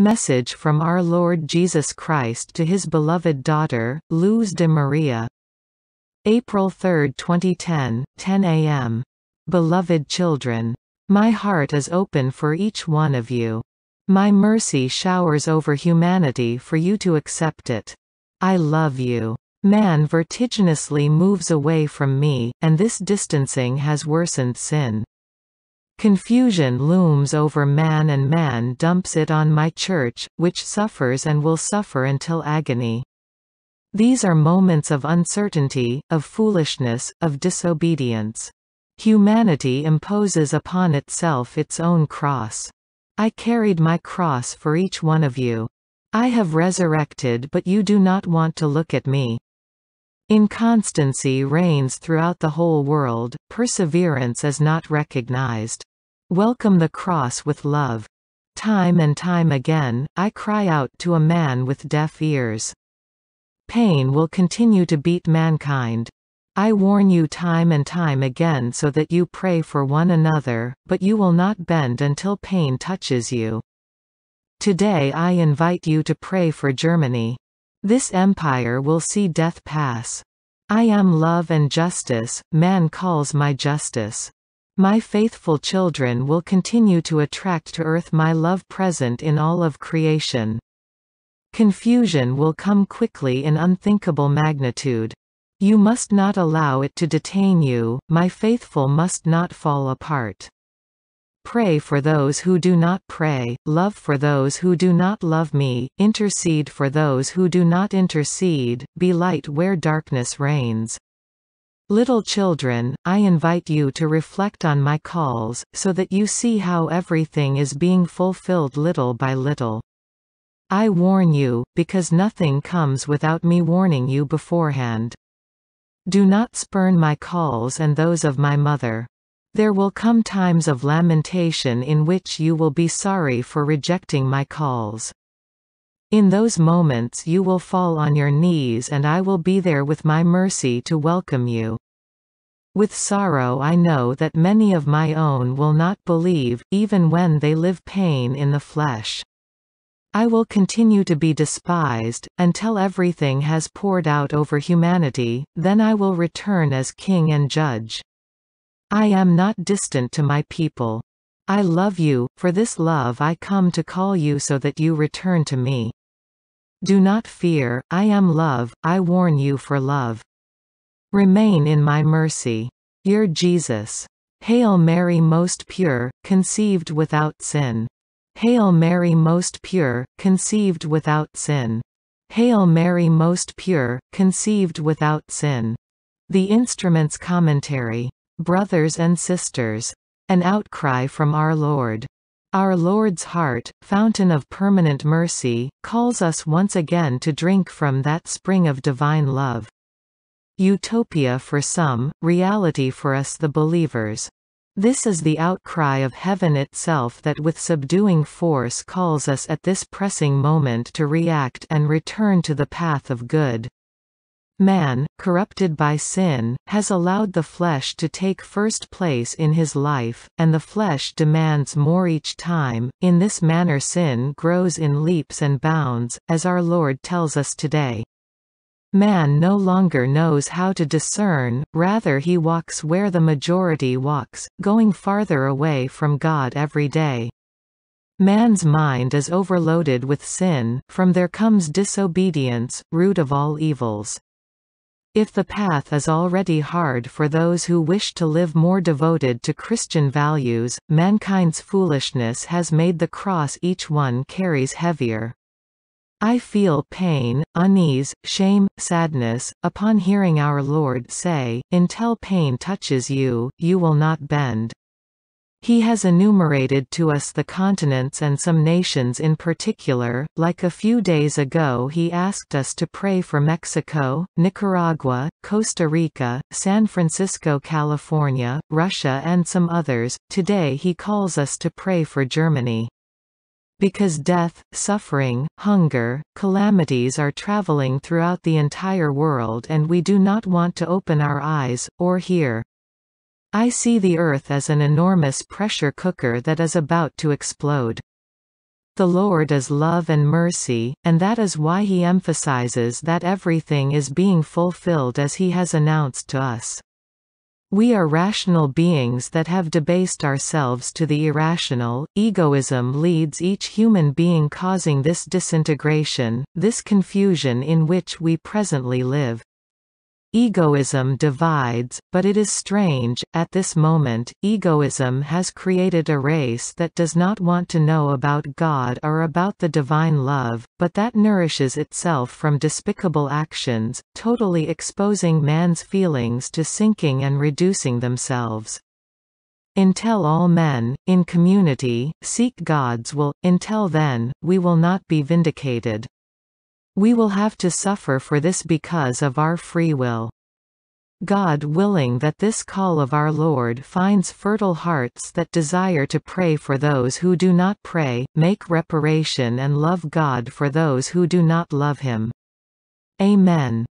Message from Our Lord Jesus Christ to His Beloved Daughter, Luz de Maria. April 3, 2010, 10 a.m. Beloved children. My heart is open for each one of you. My mercy showers over humanity for you to accept it. I love you. Man vertiginously moves away from me, and this distancing has worsened sin. Confusion looms over man and man dumps it on my church, which suffers and will suffer until agony. These are moments of uncertainty, of foolishness, of disobedience. Humanity imposes upon itself its own cross. I carried my cross for each one of you. I have resurrected but you do not want to look at me. Inconstancy reigns throughout the whole world, perseverance is not recognized. Welcome the cross with love. Time and time again, I cry out to a man with deaf ears. Pain will continue to beat mankind. I warn you time and time again so that you pray for one another, but you will not bend until pain touches you. Today I invite you to pray for Germany. This empire will see death pass. I am love and justice, man calls my justice. My faithful children will continue to attract to earth my love present in all of creation. Confusion will come quickly in unthinkable magnitude. You must not allow it to detain you, my faithful must not fall apart. Pray for those who do not pray, love for those who do not love me, intercede for those who do not intercede, be light where darkness reigns. Little children, I invite you to reflect on my calls, so that you see how everything is being fulfilled little by little. I warn you, because nothing comes without me warning you beforehand. Do not spurn my calls and those of my mother. There will come times of lamentation in which you will be sorry for rejecting my calls. In those moments you will fall on your knees and I will be there with my mercy to welcome you. With sorrow I know that many of my own will not believe, even when they live pain in the flesh. I will continue to be despised, until everything has poured out over humanity, then I will return as king and judge. I am not distant to my people. I love you, for this love I come to call you so that you return to me. Do not fear, I am love, I warn you for love. Remain in my mercy. Dear Jesus. Hail Mary most pure, conceived without sin. Hail Mary most pure, conceived without sin. Hail Mary most pure, conceived without sin. The Instruments Commentary. Brothers and Sisters. An outcry from our Lord. Our Lord's heart, fountain of permanent mercy, calls us once again to drink from that spring of divine love. Utopia for some, reality for us the believers. This is the outcry of heaven itself that with subduing force calls us at this pressing moment to react and return to the path of good. Man, corrupted by sin, has allowed the flesh to take first place in his life, and the flesh demands more each time. In this manner sin grows in leaps and bounds, as our Lord tells us today. Man no longer knows how to discern, rather he walks where the majority walks, going farther away from God every day. Man's mind is overloaded with sin, from there comes disobedience, root of all evils. If the path is already hard for those who wish to live more devoted to Christian values, mankind's foolishness has made the cross each one carries heavier. I feel pain, unease, shame, sadness, upon hearing our Lord say, until pain touches you, you will not bend. He has enumerated to us the continents and some nations in particular, like a few days ago he asked us to pray for Mexico, Nicaragua, Costa Rica, San Francisco, California, Russia and some others, today he calls us to pray for Germany because death, suffering, hunger, calamities are traveling throughout the entire world and we do not want to open our eyes, or hear. I see the earth as an enormous pressure cooker that is about to explode. The Lord is love and mercy, and that is why he emphasizes that everything is being fulfilled as he has announced to us. We are rational beings that have debased ourselves to the irrational. Egoism leads each human being causing this disintegration, this confusion in which we presently live. Egoism divides, but it is strange, at this moment, egoism has created a race that does not want to know about God or about the divine love, but that nourishes itself from despicable actions, totally exposing man's feelings to sinking and reducing themselves. Until all men, in community, seek God's will, until then, we will not be vindicated. We will have to suffer for this because of our free will. God willing that this call of our Lord finds fertile hearts that desire to pray for those who do not pray, make reparation and love God for those who do not love Him. Amen.